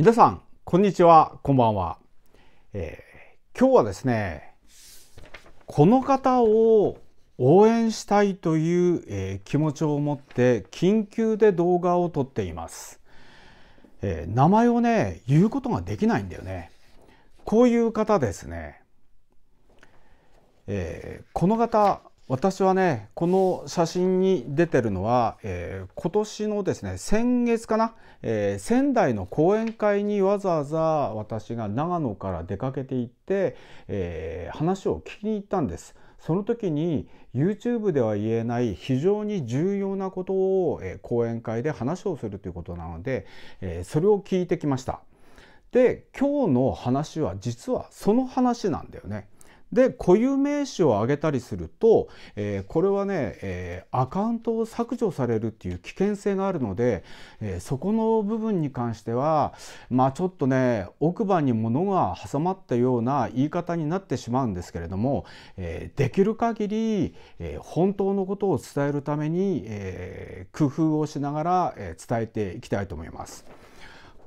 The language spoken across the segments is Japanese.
皆さんこんにちはこんばんは、えー、今日はですねこの方を応援したいという、えー、気持ちを持って緊急で動画を撮っています、えー、名前をね言うことができないんだよねこういう方ですね、えこの方私はねこの写真に出てるのは、えー、今年のですね先月かな、えー、仙台の講演会にわざわざ私が長野から出かけて行って、えー、話を聞きに行ったんです。その時に YouTube では言えない非常に重要なことを、え講演会で話をするということなので、えそれを聞いてきました。で今日の話は実はその話なんだよね。で固有名詞を挙げたりすると、えー、これはね、えー、アカウントを削除されるっていう危険性があるので、えー、そこの部分に関してはまあちょっとね奥歯に物が挟まったような言い方になってしまうんですけれども、えできる限り、え本当のことを伝えるために、え工夫をしながら、え伝えていきたいと思います。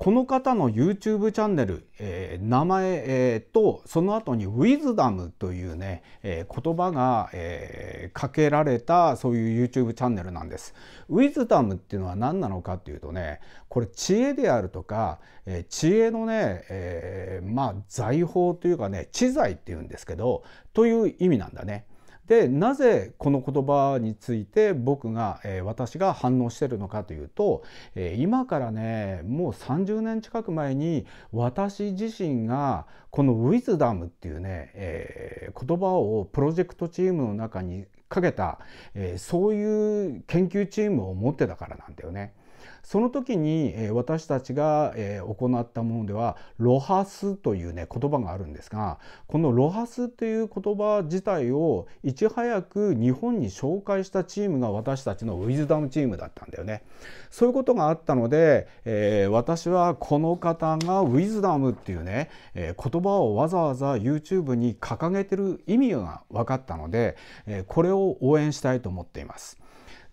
この方の YouTube チャンネル、えー、名前、えー、とその後に「ウィズダム」というね、えー、言葉が、えー、かけられたそういう YouTube チャンネルなんです。ウィズダムっていうのは何なのかっていうとねこれ知恵であるとか、えー、知恵のね、えー、まあ財宝というかね知財っていうんですけどという意味なんだね。でなぜこの言葉について僕が、えー、私が反応してるのかというと、えー、今からねもう30年近く前に私自身がこの「ウィズダム」っていうね、えー、言葉をプロジェクトチームの中にかけた、えそういう研究チームを持ってたからなんだよね。その時に私たちが行ったものでは「ロハス」というね言葉があるんですがこの「ロハス」という言葉自体をいち早く日本に紹介したチームが私たちのウィズダムチームだったんだよね。そういうことがあったので、えー、私はこの方がウィズダムっていうね、えー、言葉をわざわざ YouTube に掲げてる意味が分かったので、えー、これを応援したいと思っています。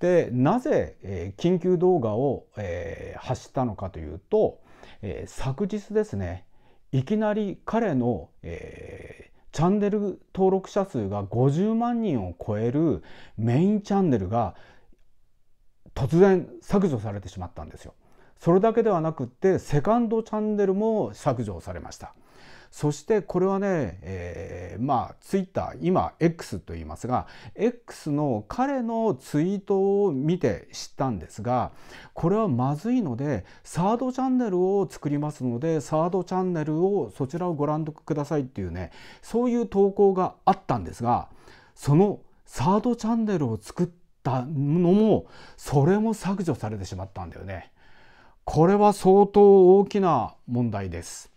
でなぜ、え緊急動画を、えー、発したのかというと、えー、昨日ですねいきなり彼の、えー、チャンネル登録者数が50万人を超えるメインチャンネルが突然削除されてしまったんですよ。それだけではなくってセカンドチャンネルも削除されました。そしてこれはね、えー、まあ Twitter 今 X と言いますが X の彼のツイートを見て知ったんですがこれはまずいのでサードチャンネルを作りますのでサードチャンネルをそちらをご覧くださいっていうねそういう投稿があったんですがそのサードチャンネルを作ったのもそれも削除されてしまったんだよね。これは相当大きな問題です。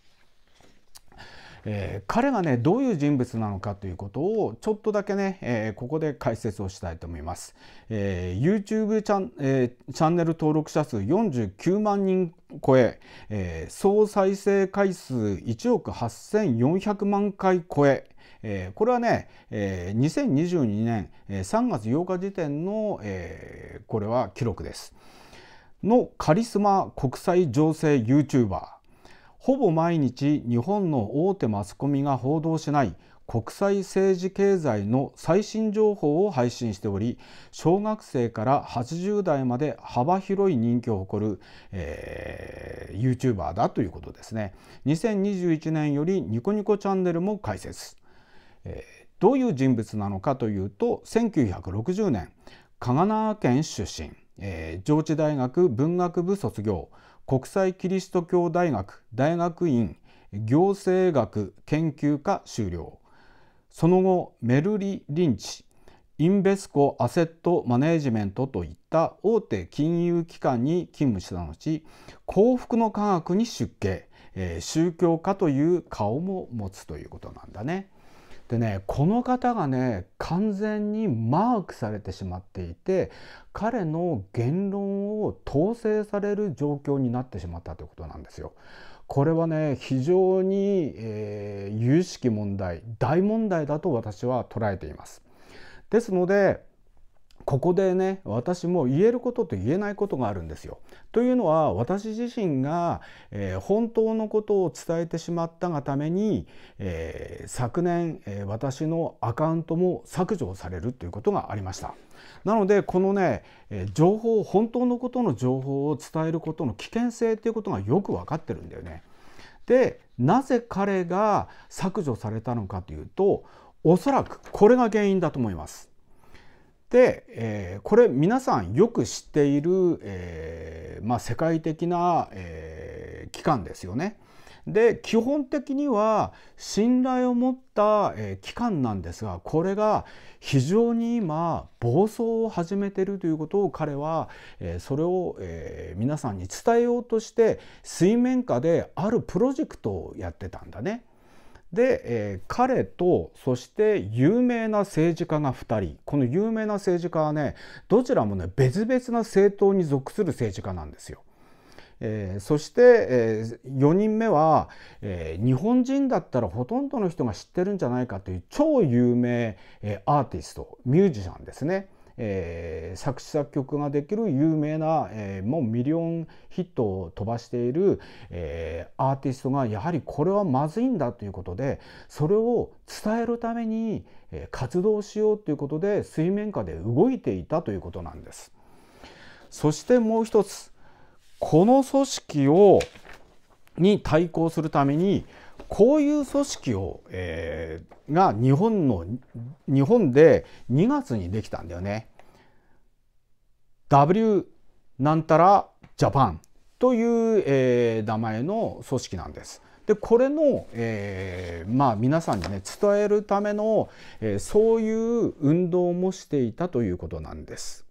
えー、彼がねどういう人物なのかということをちょっとだけね、えー、ここで解説をしたいと思います。えー、YouTube チャン,、チャンネル登録者数49万人超ええ総再生回数1億8400万回超ええこれはね、えー、2022年、3月8日時点の、えこれは記録です。のカリスマ国際情勢 YouTuber ほぼ毎日日本の大手マスコミが報道しない国際政治経済の最新情報を配信しており小学生から80代まで幅広い人気を誇る、えー、YouTuber だということですね2021年よりニコニコチャンネルも開設、えー、どういう人物なのかというと1960年香川県出身、えー、上智大学文学部卒業国際キリスト教大学大学院行政学研究科修了その後メルリ・リンチインベスコ・アセット・マネージメントといった大手金融機関に勤務した後幸福の科学に出家、えー、宗教家という顔も持つということなんだね。でねこの方がね完全にマークされてしまっていて彼の言論を統制される状況になってしまったということなんですよ。これはね非常に、えー、有識問題大問題だと私は捉えています。ですのでここでね私も言えることと言えないことがあるんですよ。というのは私自身が、えー、本当のことを伝えてしまったがために、えー、昨年、えー、私のアカウントも削除されるということがありました。なのでこのね、えー、情報本当のことの情報を伝えることの危険性ということがよく分かってるんだよね。でなぜ彼が削除されたのかというとおそらくこれが原因だと思います。で、えー、これ皆さんよく知っている、えーまあ、世界的な、えー、機関ですよね。で基本的には信頼を持った、えー、機関なんですがこれが非常に今暴走を始めてるということを彼は、えー、それを、えー、皆さんに伝えようとして水面下であるプロジェクトをやってたんだね。で、えー、彼とそして有名な政治家が2人この有名な政治家はねどちらもね別々な政党に属する政治家なんですよ。えー、そして、えー、4人目は、えー、日本人だったらほとんどの人が知ってるんじゃないかという超有名、えー、アーティストミュージシャンですね。えー、作詞作曲ができる有名な、えー、もうミリオンヒットを飛ばしている、えー、アーティストがやはりこれはまずいんだということでそれを伝えるために活動しようということで水面下で動いていたということなんです。そしてもう一つこの組織をに対抗するためにこういう組織を、えー、が日本の日本で2月にできたんだよね。W なんたらジャパンという、えー、名前の組織なんです。でこれの、えー、まあ、皆さんにね伝えるための、えー、そういう運動もしていたということなんです。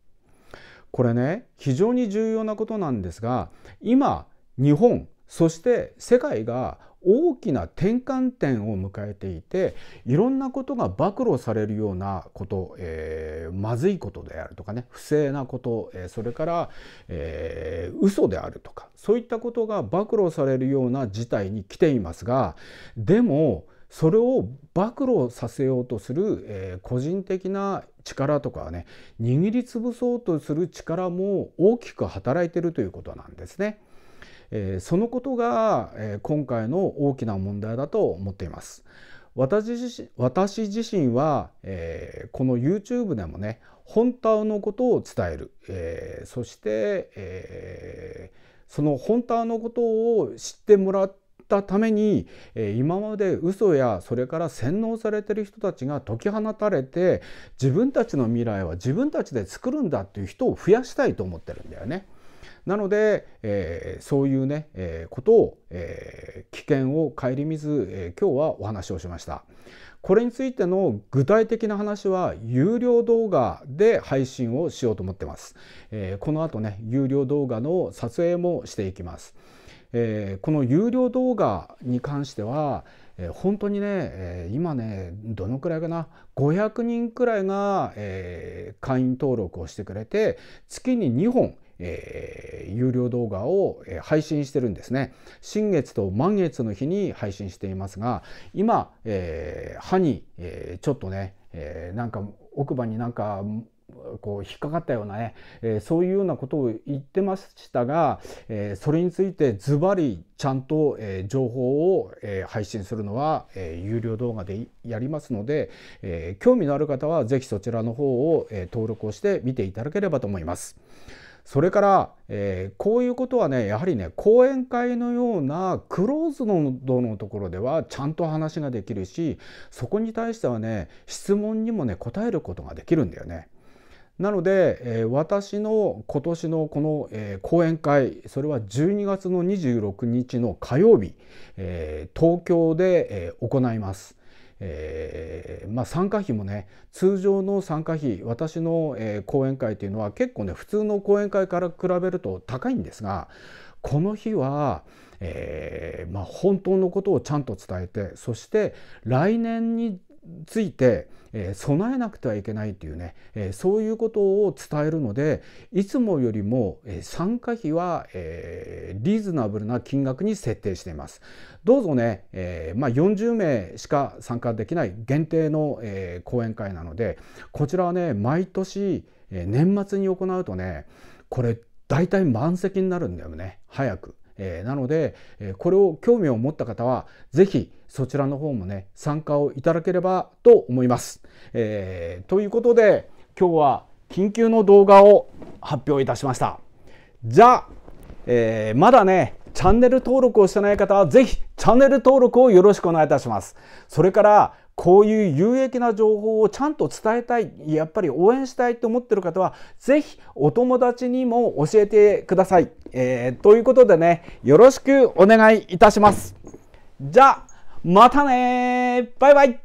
これね非常に重要なことなんですが今日本そして世界が大きな転換点を迎えていていろんなことが暴露されるようなこと、えー、まずいことであるとかね不正なこと、えー、それから、えー、嘘であるとかそういったことが暴露されるような事態に来ていますがでもそれを暴露させようとする、えー、個人的な力とかね握りつぶそうとする力も大きく働いてるということなんですね。えー、そのことが、えー、今回の大きな問題だと思っています。私自身私自身は、えー、この YouTube でもね本当のことを伝える、えー、そして、えー、その本当のことを知ってもらったために、え今まで嘘やそれから洗脳されてる人たちが解き放たれて自分たちの未来は自分たちで作るんだっていう人を増やしたいと思ってるんだよね。なので、えー、そういうね、えー、ことを、えー、危険を顧みず、え今日はお話をしました。これについての具体的な話は有料動画で配信をしようと思ってます。えこの後ね、有料動画の撮影もしていきます。えこの有料動画に関しては、え本当にね、え今ねどのくらいかな500人くらいが、え会員登録をしてくれて月に2本えー、有料動画を配信してるんですね。新月と満月の日に配信していますが、今、えー、歯に、えー、ちょっとね、えー、なんか奥歯になんかこう引っかかったようなね、えー、そういうようなことを言ってましたが、えー、それについてズバリちゃんと、えー、情報を、え配信するのは、え有料動画でやりますので、え興味のある方は是非そちらの方を、え登録をして見ていただければと思います。それから、えー、こういうことはねやはりね講演会のようなクローズドのところではちゃんと話ができるしそこに対してはね質問にもね答えることができるんだよね。なので、えー、私の今年のこの、えー、講演会それは12月の26日の火曜日、えー、東京で、え行います。えー、まあ、参加費もね通常の参加費私の、えー、講演会というのは結構ね普通の講演会から比べると高いんですがこの日は、えー、まあ、本当のことをちゃんと伝えてそして来年について、え備えなくてはいけないというね、えそういうことを伝えるのでいつもよりも参加費は、えリーズナブルな金額に設定しています。どうぞね、えまあ、40名しか参加できない限定の、え講演会なのでこちらはね毎年、え年末に行うとねこれ大体満席になるんだよね早く。えー、なので、えこれを興味を持った方は是非そちらの方もね参加をいただければと思います。えー、ということで今日は緊急の動画を発表いたしました。じゃあ、えー、まだねチャンネル登録をしてない方は是非チャンネル登録をよろしくお願いいたします。それからこういう有益な情報をちゃんと伝えたい、やっぱり応援したいと思ってる方は、是非お友達にも教えてください。えー、ということでね、よろしくお願いいたします。じゃあ、またねバイバイ